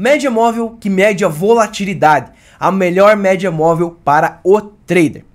Média móvel que mede a volatilidade, a melhor média móvel para o trader.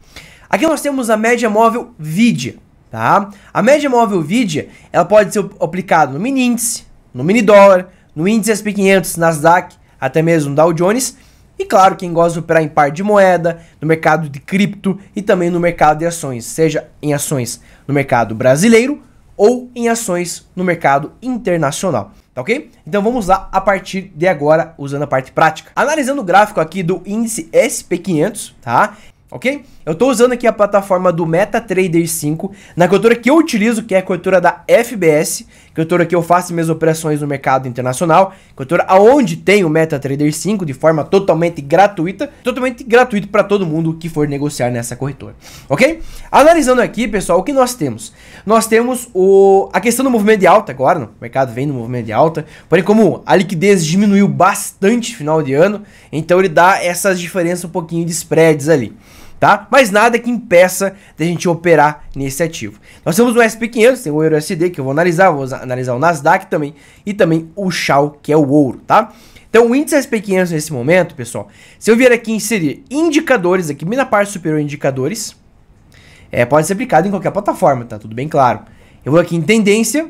Aqui nós temos a média móvel VIDIA, tá? A média móvel VIDIA, ela pode ser aplicada no mini índice, no mini dólar, no índice S&P 500, Nasdaq, até mesmo Dow Jones. E claro, quem gosta de operar em par de moeda, no mercado de cripto e também no mercado de ações, seja em ações no mercado brasileiro ou em ações no mercado internacional tá ok? Então vamos lá a partir de agora, usando a parte prática. Analisando o gráfico aqui do índice SP500, tá? ok? Eu estou usando aqui a plataforma do MetaTrader 5, na corretora que eu utilizo, que é a corretora da FBS, Corretora que eu faço minhas operações no mercado internacional. Corretora aonde tem o MetaTrader 5 de forma totalmente gratuita. Totalmente gratuito para todo mundo que for negociar nessa corretora. Ok? Analisando aqui, pessoal, o que nós temos? Nós temos o, a questão do movimento de alta agora. O mercado vem no movimento de alta. Porém, como a liquidez diminuiu bastante no final de ano, então ele dá essas diferenças um pouquinho de spreads ali tá? Mas nada que impeça a gente operar nesse ativo. Nós temos o SP500, tem o Euro que eu vou analisar, vou analisar o Nasdaq também e também o Shao, que é o ouro, tá? Então, o índice SP500 nesse momento, pessoal, se eu vier aqui inserir indicadores, aqui na parte superior indicadores, é, pode ser aplicado em qualquer plataforma, tá? Tudo bem claro. Eu vou aqui em tendência,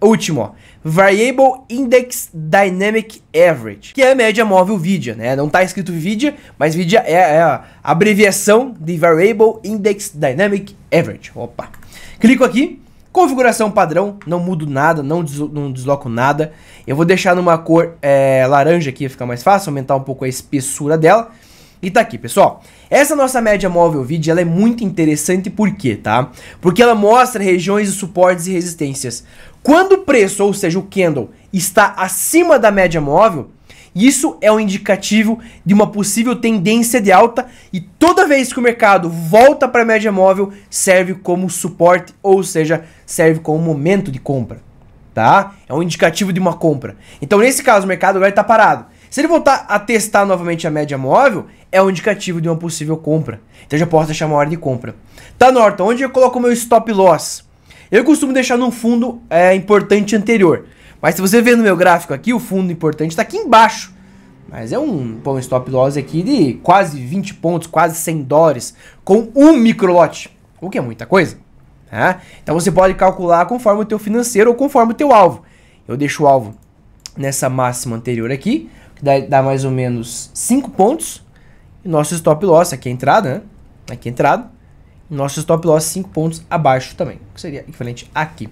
Último, ó. Variable Index Dynamic Average, que é a média móvel vídeo, né? Não tá escrito vídeo, mas vídeo é, é, a abreviação de Variable Index Dynamic Average. Opa. Clico aqui, configuração padrão, não mudo nada, não, não desloco nada. Eu vou deixar numa cor é, laranja aqui, fica mais fácil, aumentar um pouco a espessura dela. E tá aqui, pessoal. Essa nossa média móvel vídeo, ela é muito interessante por quê, tá? Porque ela mostra regiões de suportes e resistências. Quando o preço, ou seja, o candle, está acima da média móvel, isso é um indicativo de uma possível tendência de alta e toda vez que o mercado volta para a média móvel, serve como suporte, ou seja, serve como momento de compra, tá? É um indicativo de uma compra. Então, nesse caso, o mercado agora está parado. Se ele voltar a testar novamente a média móvel, é um indicativo de uma possível compra. Então já posso deixar uma ordem de compra. Tá, Norton, onde eu coloco o meu stop loss? Eu costumo deixar num fundo é, importante anterior. Mas se você vê no meu gráfico aqui, o fundo importante está aqui embaixo. Mas é um, um stop loss aqui de quase 20 pontos, quase 100 dólares, com um micro lote, o que é muita coisa. Tá? Então você pode calcular conforme o teu financeiro ou conforme o teu alvo. Eu deixo o alvo nessa máxima anterior aqui, que dá, dá mais ou menos 5 pontos. E nosso stop loss, aqui é a entrada, né? Aqui é a entrada. nosso stop loss 5 pontos abaixo também, que seria equivalente aqui.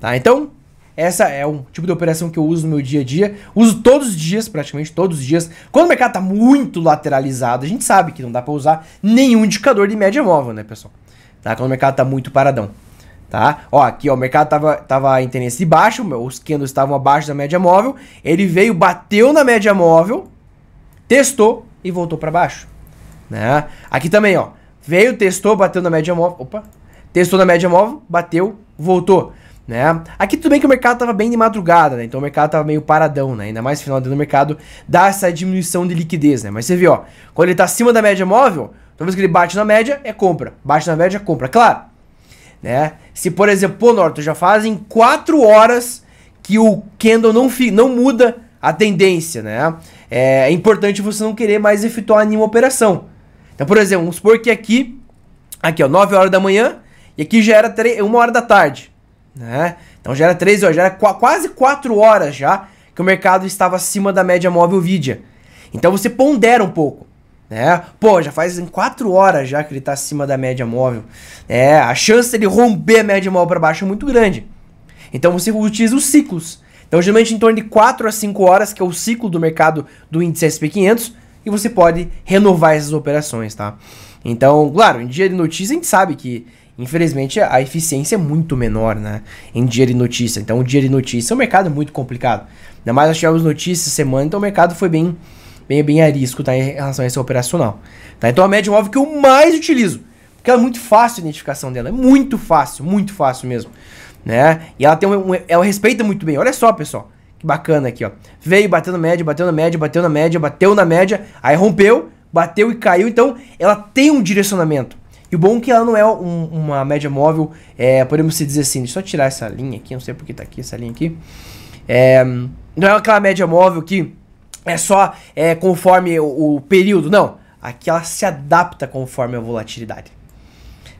Tá? Então, essa é um tipo de operação que eu uso no meu dia a dia. Uso todos os dias, praticamente todos os dias. Quando o mercado está muito lateralizado, a gente sabe que não dá para usar nenhum indicador de média móvel, né, pessoal? Tá? Quando o mercado está muito paradão tá? Ó, aqui ó, o mercado tava, tava em tendência de baixo, os candles estavam abaixo da média móvel, ele veio, bateu na média móvel, testou e voltou para baixo, né? Aqui também, ó, veio, testou, bateu na média móvel, opa, testou na média móvel, bateu, voltou. Né? Aqui tudo bem que o mercado estava bem de madrugada, né? Então o mercado estava meio paradão, né? Ainda mais no final do mercado dá essa diminuição de liquidez, né? Mas você vê, ó, quando ele está acima da média móvel, toda vez que ele bate na média, é compra. Bate na média, compra. Claro, né? Se, por exemplo, pô, Norton, já fazem quatro horas que o candle não, não muda a tendência, né? É, é importante você não querer mais efetuar nenhuma operação. Então, por exemplo, vamos supor que aqui, aqui ó, 9 horas da manhã, e aqui já era 3, 1 hora da tarde, né? Então já era 13 horas, já era qu quase 4 horas já que o mercado estava acima da média móvel VIDIA. Então você pondera um pouco né? Pô, já faz em 4 horas já que ele tá acima da média móvel. É, a chance dele romper a média móvel para baixo é muito grande. Então você utiliza os ciclos. Então, geralmente em torno de 4 a 5 horas, que é o ciclo do mercado do índice SP500, e você pode renovar essas operações, tá? Então, claro, em dia de notícia a gente sabe que, infelizmente, a eficiência é muito menor, né? Em dia de notícia. Então, o dia de notícia é um mercado muito complicado. Ainda mais nós tivemos notícias semana, então o mercado foi bem bem, bem arisco, tá? Em relação a esse operacional. Tá? Então a média móvel que eu mais utilizo. Porque ela é muito fácil a identificação dela. É muito fácil, muito fácil mesmo. Né? E ela tem um, um ela respeita muito bem. Olha só, pessoal. Que bacana aqui, ó. Veio, bateu na média, bateu na média, bateu na média, bateu na média, aí rompeu, bateu e caiu. Então, ela tem um direcionamento. E o bom é que ela não é um, uma média móvel, é, podemos dizer assim, deixa eu tirar essa linha aqui, não sei porque tá aqui essa linha aqui. É, não é aquela média móvel que é só é, conforme o, o período, não. Aqui ela se adapta conforme a volatilidade.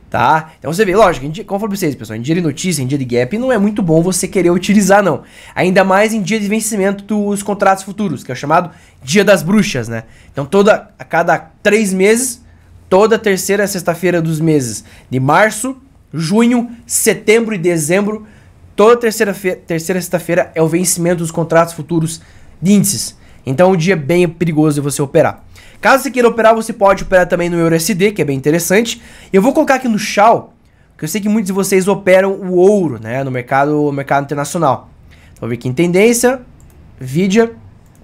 Tá? Então você vê, lógico, como eu falei pra vocês, pessoal, em dia de notícia, em dia de gap, não é muito bom você querer utilizar, não. Ainda mais em dia de vencimento dos contratos futuros, que é o chamado dia das bruxas, né? Então toda, a cada três meses, toda terceira sexta-feira dos meses de março, junho, setembro e dezembro, toda terceira, terceira sexta-feira é o vencimento dos contratos futuros de índices. Então é um dia bem perigoso de você operar. Caso você queira operar, você pode operar também no EURSD, que é bem interessante. Eu vou colocar aqui no Shao, porque eu sei que muitos de vocês operam o ouro, né, no mercado, mercado internacional. Então, vou ver aqui em tendência, Vidia,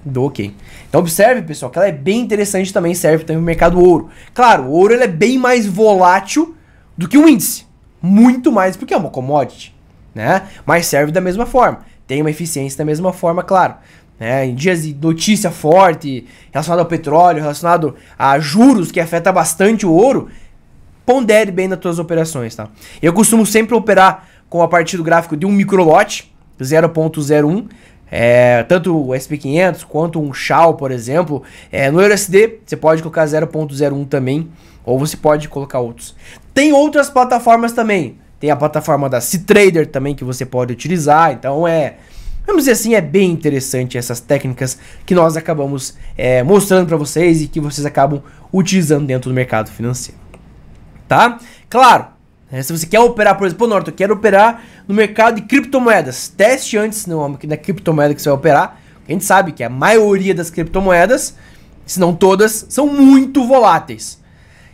do OK. Então observe, pessoal, que ela é bem interessante também, serve também para o mercado ouro. Claro, o ouro ele é bem mais volátil do que o índice, muito mais, porque é uma commodity, né? Mas serve da mesma forma, tem uma eficiência da mesma forma, claro né, em dias de notícia forte relacionado ao petróleo, relacionado a juros que afeta bastante o ouro, pondere bem nas suas operações, tá? Eu costumo sempre operar com a partir do gráfico de um microlote, 0.01, é, tanto o SP500 quanto um Shao, por exemplo. É, no EURSD você pode colocar 0.01 também, ou você pode colocar outros. Tem outras plataformas também. Tem a plataforma da C-Trader também que você pode utilizar, então é Vamos dizer assim, é bem interessante essas técnicas que nós acabamos é, mostrando para vocês e que vocês acabam utilizando dentro do mercado financeiro. Tá? Claro, é, se você quer operar, por exemplo, Norton, eu quero operar no mercado de criptomoedas. Teste antes no, na criptomoeda que você vai operar. A gente sabe que a maioria das criptomoedas, se não todas, são muito voláteis.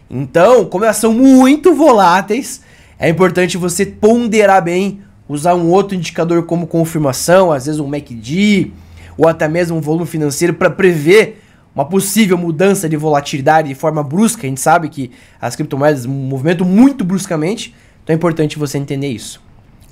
Então, como elas são muito voláteis, é importante você ponderar bem usar um outro indicador como confirmação, às vezes um MACD, ou até mesmo um volume financeiro para prever uma possível mudança de volatilidade de forma brusca. A gente sabe que as criptomoedas movimentam muito bruscamente, então é importante você entender isso.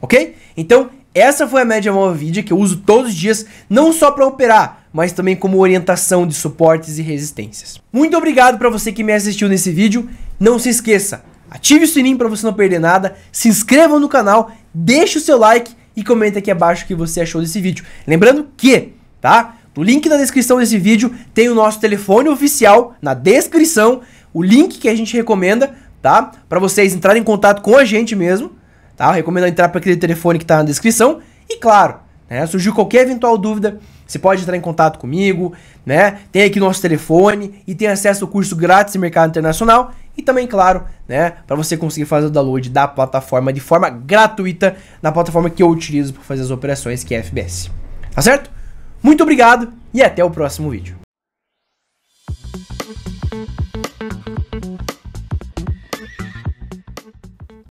OK? Então, essa foi a média móvel que eu uso todos os dias, não só para operar, mas também como orientação de suportes e resistências. Muito obrigado para você que me assistiu nesse vídeo. Não se esqueça, Ative o sininho para você não perder nada, se inscreva no canal, deixe o seu like e comenta aqui abaixo o que você achou desse vídeo. Lembrando que, tá? No link na descrição desse vídeo tem o nosso telefone oficial na descrição, o link que a gente recomenda, tá? Para vocês entrarem em contato com a gente mesmo, tá? recomendo entrar para aquele telefone que tá na descrição e claro, né, surgiu qualquer eventual dúvida, você pode entrar em contato comigo, né? Tem aqui o nosso telefone e tem acesso ao curso grátis de mercado internacional e também, claro, né, para você conseguir fazer o download da plataforma de forma gratuita, na plataforma que eu utilizo para fazer as operações, que é a FBS. Tá certo? Muito obrigado e até o próximo vídeo.